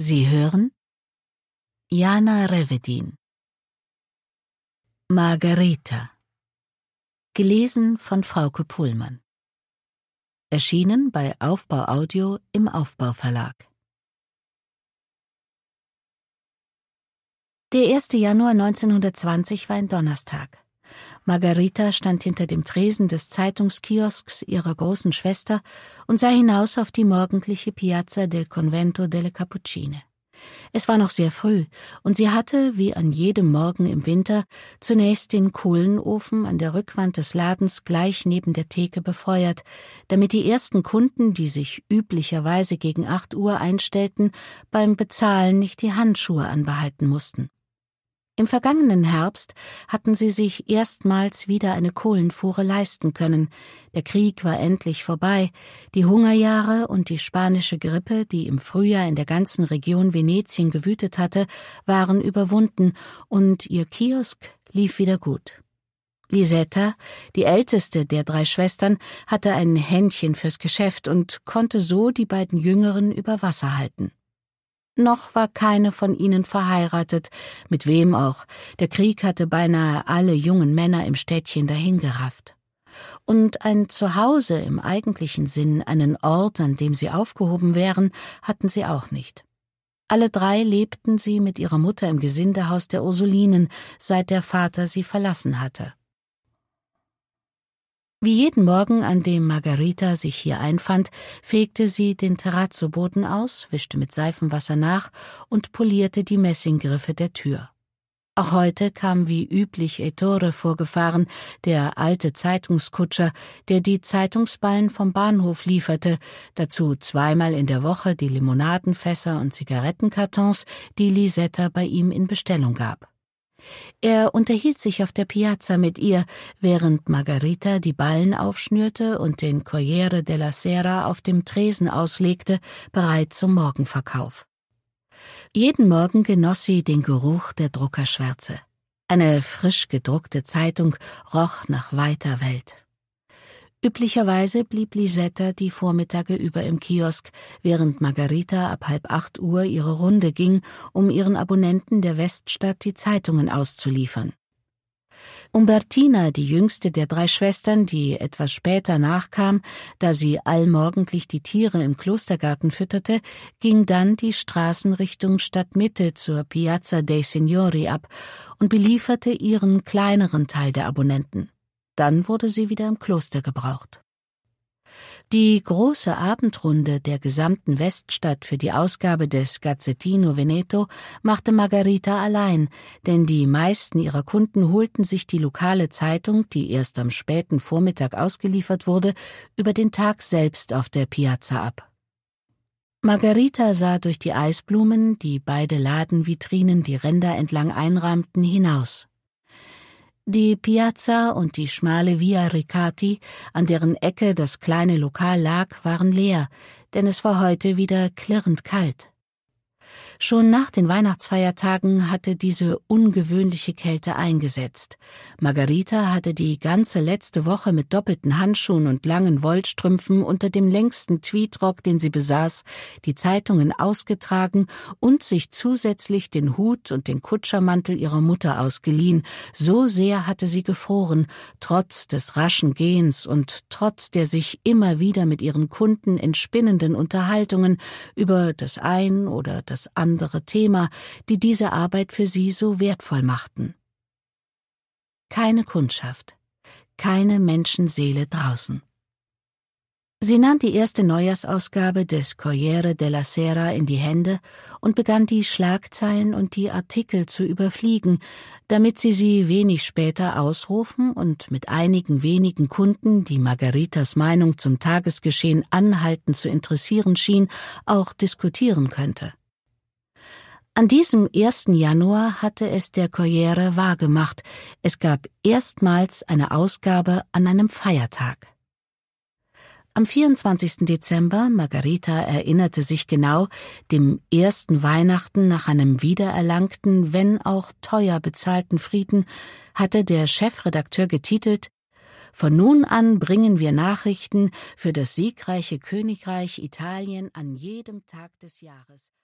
Sie hören Jana Revedin Margareta Gelesen von Frauke Pullmann Erschienen bei Aufbau Audio im Aufbau Verlag Der 1. Januar 1920 war ein Donnerstag. Margarita stand hinter dem Tresen des Zeitungskiosks ihrer großen Schwester und sah hinaus auf die morgendliche Piazza del Convento delle Cappuccine. Es war noch sehr früh, und sie hatte, wie an jedem Morgen im Winter, zunächst den Kohlenofen an der Rückwand des Ladens gleich neben der Theke befeuert, damit die ersten Kunden, die sich üblicherweise gegen acht Uhr einstellten, beim Bezahlen nicht die Handschuhe anbehalten mussten. Im vergangenen Herbst hatten sie sich erstmals wieder eine Kohlenfuhre leisten können. Der Krieg war endlich vorbei, die Hungerjahre und die spanische Grippe, die im Frühjahr in der ganzen Region Venetien gewütet hatte, waren überwunden und ihr Kiosk lief wieder gut. Lisetta, die älteste der drei Schwestern, hatte ein Händchen fürs Geschäft und konnte so die beiden Jüngeren über Wasser halten. Noch war keine von ihnen verheiratet, mit wem auch. Der Krieg hatte beinahe alle jungen Männer im Städtchen dahingerafft. Und ein Zuhause im eigentlichen Sinn, einen Ort, an dem sie aufgehoben wären, hatten sie auch nicht. Alle drei lebten sie mit ihrer Mutter im Gesindehaus der Ursulinen, seit der Vater sie verlassen hatte. Wie jeden Morgen, an dem Margarita sich hier einfand, fegte sie den Terrazzoboden aus, wischte mit Seifenwasser nach und polierte die Messinggriffe der Tür. Auch heute kam wie üblich Ettore vorgefahren, der alte Zeitungskutscher, der die Zeitungsballen vom Bahnhof lieferte, dazu zweimal in der Woche die Limonadenfässer und Zigarettenkartons, die Lisetta bei ihm in Bestellung gab. Er unterhielt sich auf der Piazza mit ihr, während Margarita die Ballen aufschnürte und den Corriere della Sera auf dem Tresen auslegte, bereit zum Morgenverkauf. Jeden Morgen genoss sie den Geruch der Druckerschwärze. Eine frisch gedruckte Zeitung roch nach weiter Welt. Üblicherweise blieb Lisetta die Vormittage über im Kiosk, während Margarita ab halb acht Uhr ihre Runde ging, um ihren Abonnenten der Weststadt die Zeitungen auszuliefern. Umbertina, die jüngste der drei Schwestern, die etwas später nachkam, da sie allmorgendlich die Tiere im Klostergarten fütterte, ging dann die Straßen Richtung Stadtmitte zur Piazza dei Signori ab und belieferte ihren kleineren Teil der Abonnenten. Dann wurde sie wieder im Kloster gebraucht. Die große Abendrunde der gesamten Weststadt für die Ausgabe des Gazzettino Veneto machte Margarita allein, denn die meisten ihrer Kunden holten sich die lokale Zeitung, die erst am späten Vormittag ausgeliefert wurde, über den Tag selbst auf der Piazza ab. Margarita sah durch die Eisblumen, die beide Ladenvitrinen die Ränder entlang einrahmten, hinaus. Die Piazza und die schmale Via Riccati, an deren Ecke das kleine Lokal lag, waren leer, denn es war heute wieder klirrend kalt. Schon nach den Weihnachtsfeiertagen hatte diese ungewöhnliche Kälte eingesetzt. Margarita hatte die ganze letzte Woche mit doppelten Handschuhen und langen Wollstrümpfen unter dem längsten Tweetrock, den sie besaß, die Zeitungen ausgetragen und sich zusätzlich den Hut und den Kutschermantel ihrer Mutter ausgeliehen. So sehr hatte sie gefroren, trotz des raschen Gehens und trotz der sich immer wieder mit ihren Kunden entspinnenden Unterhaltungen über das ein oder das andere andere Thema, die diese Arbeit für sie so wertvoll machten. Keine Kundschaft, keine Menschenseele draußen. Sie nahm die erste Neujahrsausgabe des Corriere della Sera in die Hände und begann die Schlagzeilen und die Artikel zu überfliegen, damit sie sie wenig später ausrufen und mit einigen wenigen Kunden, die Margaritas Meinung zum Tagesgeschehen anhaltend zu interessieren schien, auch diskutieren könnte. An diesem 1. Januar hatte es der Corriere wahrgemacht. Es gab erstmals eine Ausgabe an einem Feiertag. Am 24. Dezember, Margarita erinnerte sich genau, dem ersten Weihnachten nach einem wiedererlangten, wenn auch teuer bezahlten Frieden, hatte der Chefredakteur getitelt Von nun an bringen wir Nachrichten für das siegreiche Königreich Italien an jedem Tag des Jahres.